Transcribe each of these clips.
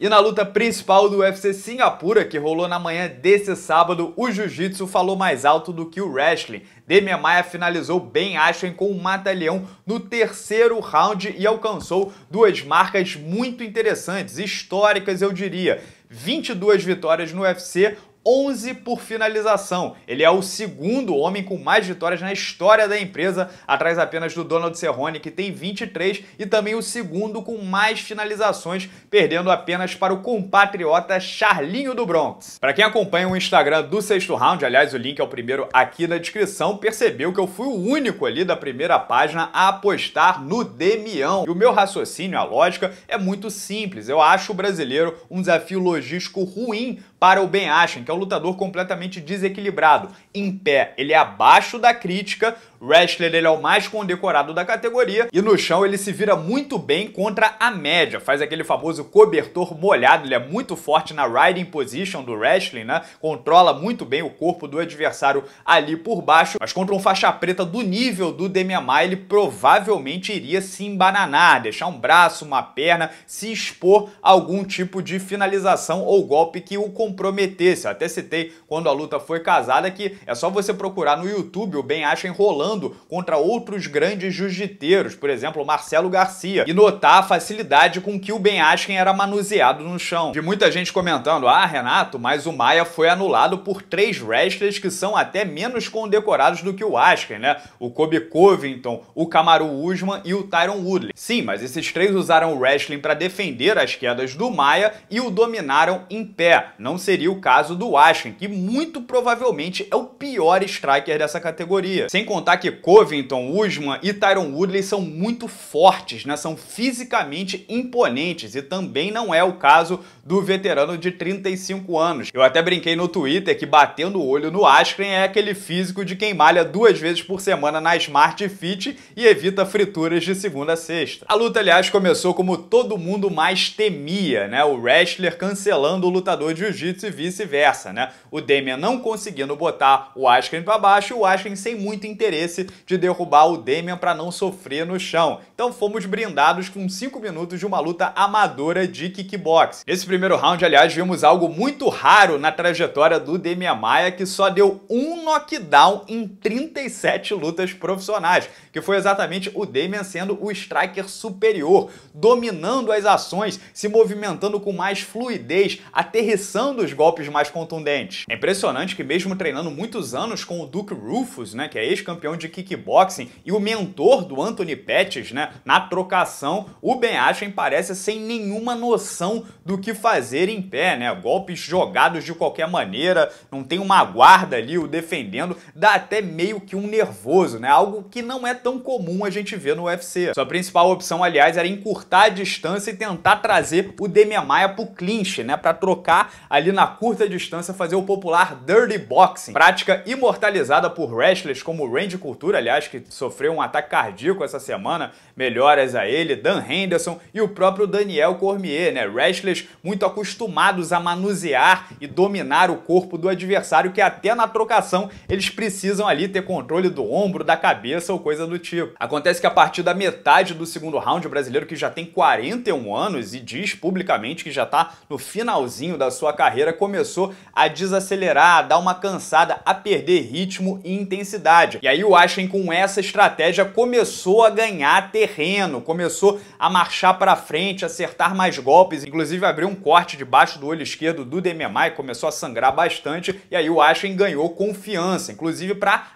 E na luta principal do UFC Singapura, que rolou na manhã desse sábado, o jiu-jitsu falou mais alto do que o wrestling. Demian Maia finalizou bem Ashen com o um mata-leão no terceiro round e alcançou duas marcas muito interessantes, históricas eu diria. 22 vitórias no UFC, 11 por finalização. Ele é o segundo homem com mais vitórias na história da empresa, atrás apenas do Donald Cerrone, que tem 23, e também o segundo com mais finalizações, perdendo apenas para o compatriota Charlinho do Bronx. Para quem acompanha o Instagram do sexto round, aliás, o link é o primeiro aqui na descrição, percebeu que eu fui o único ali da primeira página a apostar no Demião. E o meu raciocínio, a lógica, é muito simples. Eu acho o brasileiro um desafio logístico ruim para o Ben Ashen, que é um lutador completamente desequilibrado. Em pé, ele é abaixo da crítica, Wrestler ele é o mais condecorado da categoria e no chão ele se vira muito bem contra a média, faz aquele famoso cobertor molhado, ele é muito forte na riding position do wrestling, né? Controla muito bem o corpo do adversário ali por baixo, mas contra um faixa preta do nível do Maia ele provavelmente iria se embananar, deixar um braço, uma perna, se expor a algum tipo de finalização ou golpe que o comprometesse. Eu até citei quando a luta foi casada que é só você procurar no YouTube o Ben Acha enrolando lutando contra outros grandes jiu-jiteiros, por exemplo, Marcelo Garcia, e notar a facilidade com que o Ben Askren era manuseado no chão. De muita gente comentando, ah, Renato, mas o Maia foi anulado por três wrestlers que são até menos condecorados do que o Askren, né? O Kobe Covington, o Kamaru Usman e o Tyron Woodley. Sim, mas esses três usaram o wrestling para defender as quedas do Maia e o dominaram em pé. Não seria o caso do Askren, que muito provavelmente é o pior striker dessa categoria. Sem contar que Covington, Usman e Tyron Woodley são muito fortes, né? são fisicamente imponentes e também não é o caso do veterano de 35 anos. Eu até brinquei no Twitter que batendo o olho no Askren é aquele físico de quem malha duas vezes por semana na Smart Fit e evita frituras de segunda a sexta. A luta, aliás, começou como todo mundo mais temia, né? o wrestler cancelando o lutador de jiu-jitsu e vice-versa. Né? O Damian não conseguindo botar o Askren para baixo e o Askren sem muito interesse esse de derrubar o Damian para não sofrer no chão. Então fomos brindados com 5 minutos de uma luta amadora de kickbox. Nesse primeiro round, aliás, vimos algo muito raro na trajetória do Demian Maia, que só deu um knockdown em 37 lutas profissionais, que foi exatamente o Demian sendo o striker superior, dominando as ações, se movimentando com mais fluidez, aterrissando os golpes mais contundentes. É impressionante que mesmo treinando muitos anos com o Duke Rufus, né, que é ex-campeão de kickboxing e o mentor do Anthony Pettis, né, na trocação, o Ben Askren parece sem nenhuma noção do que fazer em pé, né? Golpes jogados de qualquer maneira, não tem uma guarda ali o defendendo, dá até meio que um nervoso, né? Algo que não é tão comum a gente ver no UFC. Sua principal opção, aliás, era encurtar a distância e tentar trazer o Demian Maia pro clinch, né, para trocar ali na curta distância fazer o popular dirty boxing, prática imortalizada por wrestlers como Randy Cultura, aliás, que sofreu um ataque cardíaco essa semana, melhoras a ele, Dan Henderson e o próprio Daniel Cormier, né? Wrestlers muito acostumados a manusear e dominar o corpo do adversário, que até na trocação eles precisam ali ter controle do ombro, da cabeça ou coisa do tipo. Acontece que a partir da metade do segundo round, o brasileiro que já tem 41 anos e diz publicamente que já tá no finalzinho da sua carreira, começou a desacelerar, a dar uma cansada, a perder ritmo e intensidade. E aí o o Ashen com essa estratégia começou a ganhar terreno, começou a marchar para frente, acertar mais golpes, inclusive abriu um corte debaixo do olho esquerdo do Dememai, começou a sangrar bastante e aí o Ashen ganhou confiança, inclusive para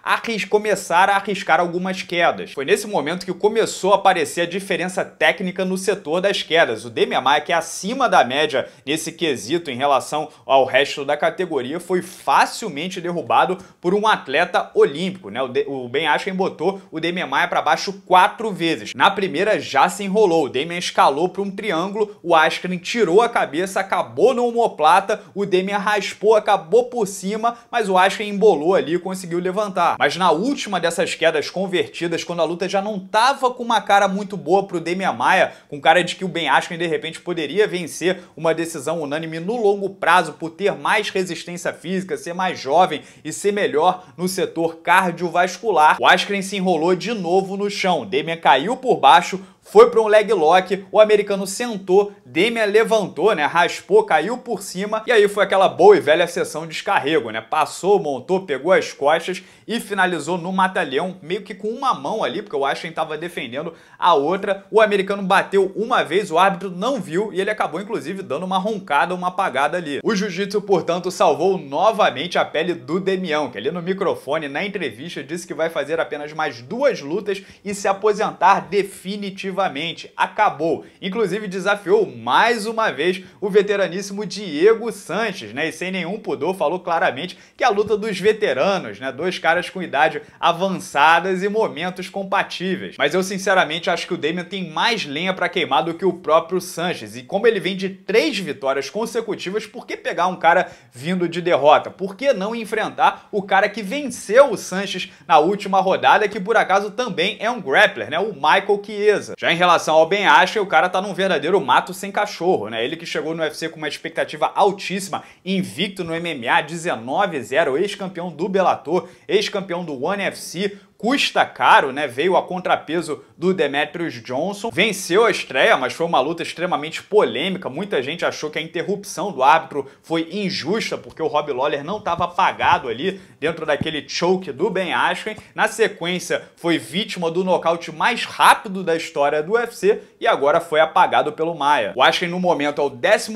começar a arriscar algumas quedas. Foi nesse momento que começou a aparecer a diferença técnica no setor das quedas. O Dememai, que é acima da média nesse quesito em relação ao resto da categoria, foi facilmente derrubado por um atleta olímpico, né? O, de, o o Ben Askren botou o Demian Maia para baixo quatro vezes. Na primeira já se enrolou, o Demian escalou para um triângulo, o Askren tirou a cabeça, acabou no omoplata, o Demian raspou, acabou por cima, mas o Askren embolou ali e conseguiu levantar. Mas na última dessas quedas convertidas, quando a luta já não tava com uma cara muito boa pro Demian Maia, com cara de que o Ben Askren de repente poderia vencer uma decisão unânime no longo prazo por ter mais resistência física, ser mais jovem e ser melhor no setor cardiovascular espetacular, o Askren se enrolou de novo no chão. Demian caiu por baixo, foi para um leg lock, o americano sentou, Demian levantou, né, raspou, caiu por cima e aí foi aquela boa e velha sessão de descarrego, né? Passou, montou, pegou as costas e finalizou no matalhão, meio que com uma mão ali, porque o Ashton estava defendendo a outra. O americano bateu uma vez, o árbitro não viu e ele acabou inclusive dando uma roncada, uma apagada ali. O jiu-jitsu, portanto, salvou novamente a pele do Demião, que ali no microfone, na entrevista, disse que vai fazer apenas mais duas lutas e se aposentar definitivamente definitivamente, acabou. Inclusive desafiou mais uma vez o veteraníssimo Diego Sanches, né? E sem nenhum pudor falou claramente que a luta dos veteranos, né? Dois caras com idade avançadas e momentos compatíveis. Mas eu sinceramente acho que o Damian tem mais lenha para queimar do que o próprio Sanches. E como ele vem de três vitórias consecutivas, por que pegar um cara vindo de derrota? Por que não enfrentar o cara que venceu o Sanches na última rodada, que por acaso também é um grappler, né? O Michael Chiesa. Já em relação ao Ben Askren, o cara tá num verdadeiro mato sem cachorro, né? Ele que chegou no UFC com uma expectativa altíssima, invicto no MMA, 19-0, ex-campeão do Bellator, ex-campeão do One FC, custa caro, né? Veio a contrapeso do Demetrius Johnson, venceu a estreia, mas foi uma luta extremamente polêmica. Muita gente achou que a interrupção do árbitro foi injusta, porque o Rob Lawler não estava apagado ali dentro daquele choke do Ben Askren. Na sequência, foi vítima do nocaute mais rápido da história do UFC e agora foi apagado pelo Maia. O Askren, no momento, é o 11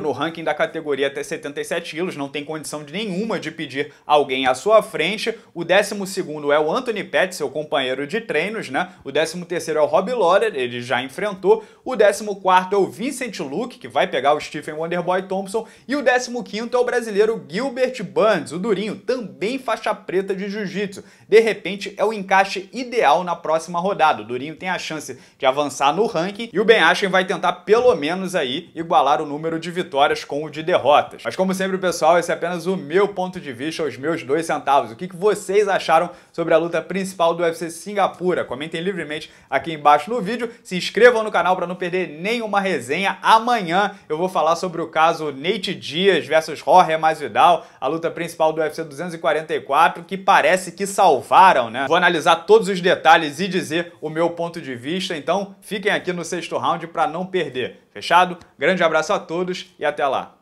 no ranking da categoria até 77 quilos, não tem condição de nenhuma de pedir alguém à sua frente. O 12 é o Anthony Winnipeg, seu companheiro de treinos, né? O 13 terceiro é o Rob Lawler, ele já enfrentou. O 14 quarto é o Vincent Luke, que vai pegar o Stephen Wonderboy Thompson. E o 15 quinto é o brasileiro Gilbert Burns, o durinho, também faixa preta de jiu-jitsu. De repente, é o encaixe ideal na próxima rodada. O durinho tem a chance de avançar no ranking e o Ben Ashen vai tentar pelo menos aí igualar o número de vitórias com o de derrotas. Mas como sempre, pessoal, esse é apenas o meu ponto de vista, os meus dois centavos. O que vocês acharam sobre a luta principal do UFC Singapura. Comentem livremente aqui embaixo no vídeo, se inscrevam no canal para não perder nenhuma resenha. Amanhã eu vou falar sobre o caso Nate Dias versus Jorge Masvidal, a luta principal do UFC 244, que parece que salvaram, né? Vou analisar todos os detalhes e dizer o meu ponto de vista, então fiquem aqui no sexto round para não perder. Fechado? Grande abraço a todos e até lá.